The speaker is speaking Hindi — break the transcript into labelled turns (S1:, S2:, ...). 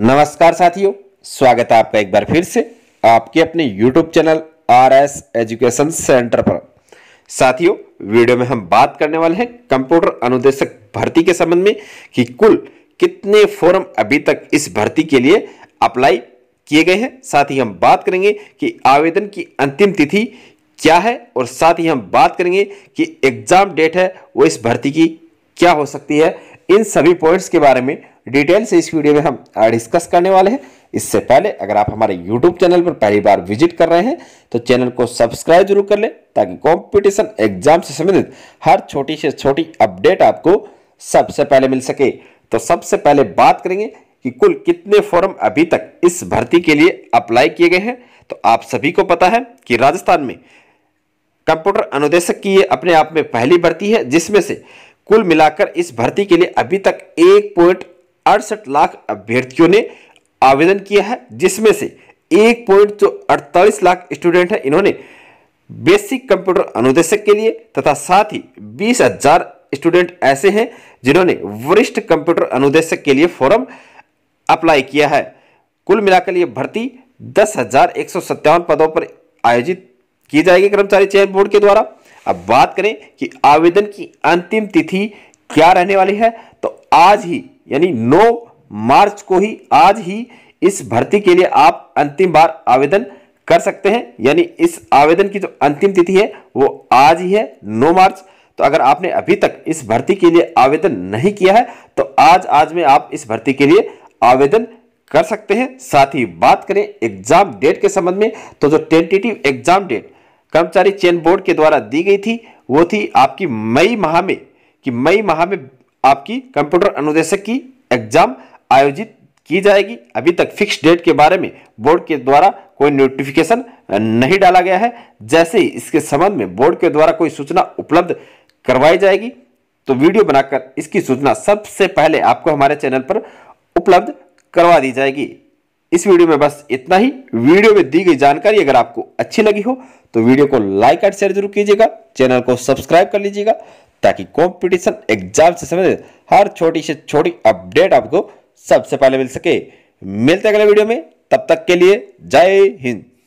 S1: नमस्कार साथियों स्वागत है आपका एक बार फिर से आपके अपने YouTube channel R S education centre पर साथियों वीडियो में हम बात करने वाले हैं कंप्यूटर अनुदेशक भर्ती के संबंध में कि कुल कितने फॉर्म अभी तक इस भर्ती के लिए अप्लाई किए गए हैं साथ ही हम बात करेंगे कि आवेदन की अंतिम तिथि क्या है और साथ ही हम बात करेंगे कि एग्जाम डेट है वो इस भर्ती की क्या हो सकती है इन सभी पॉइंट्स के बारे में डिटेल से इस वीडियो में हम डिस्कस करने वाले हैं इससे पहले अगर आप हमारे यूट्यूब चैनल पर पहली बार विजिट कर रहे हैं तो चैनल को सब्सक्राइब जरूर कर लें ताकि कॉम्पिटिशन एग्जाम से संबंधित हर छोटी से छोटी अपडेट आपको सबसे पहले मिल सके तो सबसे पहले बात करेंगे कि कुल कितने फॉर्म अभी तक इस भर्ती के लिए अप्लाई किए गए हैं तो आप सभी को पता है कि राजस्थान में कंप्यूटर अनुदेशक की ये अपने आप में पहली भर्ती है जिसमें से कुल मिलाकर इस भर्ती के लिए अभी तक एक पॉइंट अड़सठ लाख अभ्यर्थियों ने आवेदन किया है जिसमें से एक पॉइंट जो तो अड़तालीस लाख स्टूडेंट हैं इन्होंने बेसिक कंप्यूटर अनुदेशक के लिए तथा साथ ही बीस हजार स्टूडेंट ऐसे हैं जिन्होंने वरिष्ठ कंप्यूटर अनुदेशक के लिए फॉर्म अप्लाई किया है कुल मिलाकर ये भर्ती दस हजार एक सौ सत्तावन पदों पर आयोजित की जाएगी कर्मचारी चयन बोर्ड के द्वारा अब बात करें कि आवेदन की अंतिम तिथि क्या रहने वाली है तो आज ही यानी 9 मार्च को ही आज ही इस भर्ती के लिए आप अंतिम बार आवेदन कर सकते हैं यानी इस आवेदन की जो अंतिम तिथि है वो आज ही है 9 मार्च तो अगर आपने अभी तक इस भर्ती के लिए आवेदन नहीं किया है तो आज आज में आप इस भर्ती के लिए आवेदन कर सकते हैं साथ ही बात करें एग्जाम डेट के संबंध में तो जो टेंटेटिव एग्जाम डेट कर्मचारी चयन बोर्ड के द्वारा दी गई थी वो थी आपकी मई माह में कि मई माह में आपकी कंप्यूटर अनुदेशक की एग्जाम आयोजित की जाएगी अभी तक फिक्स डेट के बारे में बोर्ड के द्वारा कोई नोटिफिकेशन नहीं डाला गया है जैसे ही इसके संबंध में बोर्ड के द्वारा कोई सूचना उपलब्ध करवाई जाएगी तो वीडियो बनाकर इसकी सूचना सबसे पहले आपको हमारे चैनल पर उपलब्ध करवा दी जाएगी इस वीडियो में बस इतना ही वीडियो में दी गई जानकारी अगर आपको अच्छी लगी हो तो वीडियो को लाइक एंड शेयर जरूर कीजिएगा चैनल को सब्सक्राइब कर लीजिएगा ताकि कंपटीशन एग्जाम से संबंधित हर छोटी से छोटी अपडेट आपको सबसे पहले मिल सके मिलते अगले वीडियो में तब तक के लिए जय हिंद